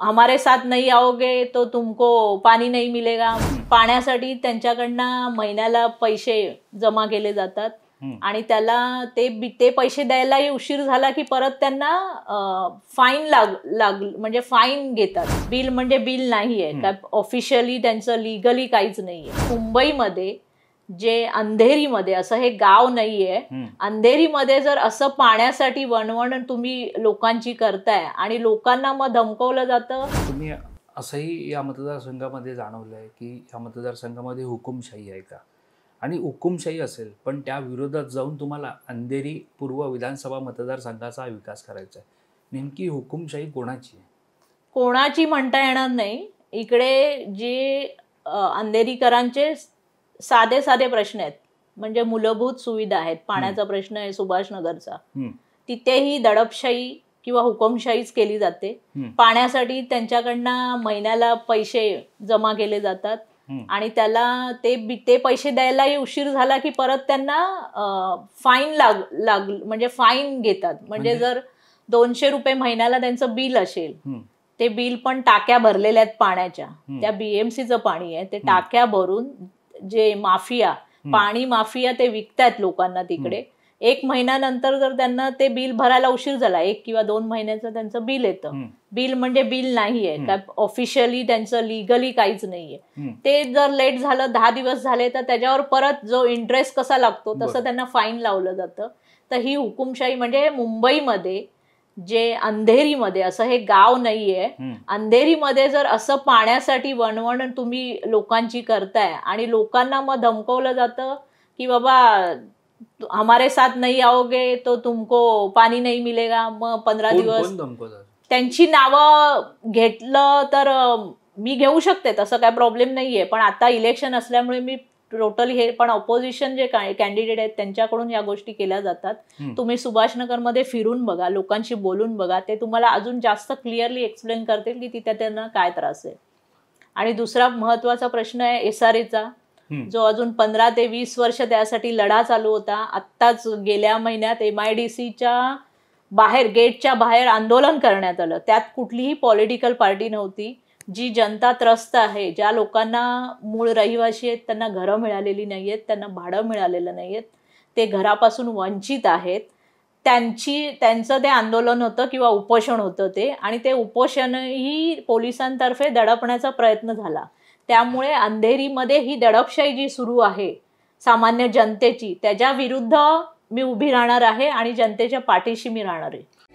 हमारे साथ नाही आओगे तो तुमको पाणी नाही मिलेगा पाण्यासाठी त्यांच्याकडनं महिन्याला पैसे जमा केले जातात आणि त्याला ते ते पैसे द्यायलाही उशीर झाला की परत त्यांना फाईन लाग लाग म्हणजे फाईन घेतात बिल म्हणजे बिल नाही आहे का ऑफिशियली त्यांचं लिगली काहीच नाही आहे मुंबईमध्ये जे अंधेरीमध्ये असं हे गाव नाहीये अंधेरीमध्ये जर असं पाण्यासाठी वणवण तुम्ही लोकांची करताय आणि लोकांना मग धमकवलं जातं तुम्ही असंही या मतदारसंघामध्ये जाणवलं की या मतदारसंघामध्ये हुकुमशाही आहे का आणि हुकुमशाही असेल पण त्या विरोधात जाऊन तुम्हाला अंधेरी पूर्व विधानसभा मतदारसंघाचा विकास करायचा आहे नेमकी हुकुमशाही कोणाची आहे कोणाची म्हणता येणार नाही इकडे जे अंधेरीकरांचे साधे साधे प्रश्न आहेत म्हणजे मूलभूत सुविधा आहेत पाण्याचा प्रश्न आहे सुभाषनगरचा तिथेही दडपशाही किंवा हुकुमशाहीच केली जाते पाण्यासाठी त्यांच्याकडनं महिन्याला पैसे जमा केले जातात आणि त्याला ते ते पैसे द्यायलाही उशीर झाला की परत त्यांना फाईन लाग लाग म्हणजे फाईन घेतात म्हणजे, म्हणजे जर दोनशे रुपये महिन्याला त्यांचं बिल असेल ते बिल पण टाक्या भरलेल्या आहेत पाण्याच्या त्या बीएमसीचं पाणी आहे ते टाक्या भरून जे माफिया पाणी माफिया ते विकतायत लोकांना तिकडे एक महिन्यानंतर जर त्यांना ते बिल भरायला उशीर झाला एक किंवा दोन महिन्याचं त्यांचं बिल येतं बिल म्हणजे बिल नाहीये त्या ऑफिशियली त्यांचं लिगली काहीच नाहीये ते जर लेट झालं दहा दिवस झाले तर त्याच्यावर परत जो इंटरेस्ट कसा लागतो तसं त्यांना फाईन लावलं जातं तर ही हुकुमशाही म्हणजे मुंबईमध्ये जे अंधेरीमध्ये असं हे गाव नाहीये अंधेरीमध्ये जर असं पाण्यासाठी वणवण तुम्ही लोकांची करताय आणि लोकांना मग धमकवलं जातं की बाबा हमारे साथ नाही आओगे तो तुमको पाणी नाही मिलेगा मग पंधरा दिवस त्यांची नावं घेतलं तर मी घेऊ शकते तसं काय प्रॉब्लेम नाहीये पण आता इलेक्शन असल्यामुळे मी टोटली हे पण ऑपोजिशन जे कॅन्डिडेट आहेत त्यांच्याकडून या गोष्टी केल्या जातात तुम्ही सुभाषनगरमध्ये फिरून बघा लोकांशी बोलून बघा ते तुम्हाला अजून जास्त क्लिअरली एक्सप्लेन करतील की तिथे त्यांना काय त्रास आहे आणि दुसरा महत्वाचा प्रश्न आहे एसआरएचा जो अजून पंधरा ते वीस वर्ष त्यासाठी लढा चालू होता आत्ताच गेल्या महिन्यात एम आय डी सीच्या बाहेर गेटच्या बाहेर आंदोलन करण्यात आलं त्यात कुठलीही पॉलिटिकल पार्टी नव्हती जी जनता त्रस्त आहे ज्या लोकांना मूळ रहिवासी आहेत त्यांना घरं मिळालेली नाही आहेत त्यांना भाडं मिळालेलं नाही आहेत ते घरापासून वंचित आहेत त्यांची त्यांचं ते आंदोलन होतं किंवा उपोषण होतं ते आणि ते उपोषणही पोलिसांतर्फे दडपण्याचा प्रयत्न झाला त्यामुळे अंधेरीमध्ये ही दडपशाही जी सुरू आहे सामान्य जनतेची त्याच्या विरुद्ध मी उभी राहणार आहे आणि जनतेच्या पाठीशी मी राहणार आहे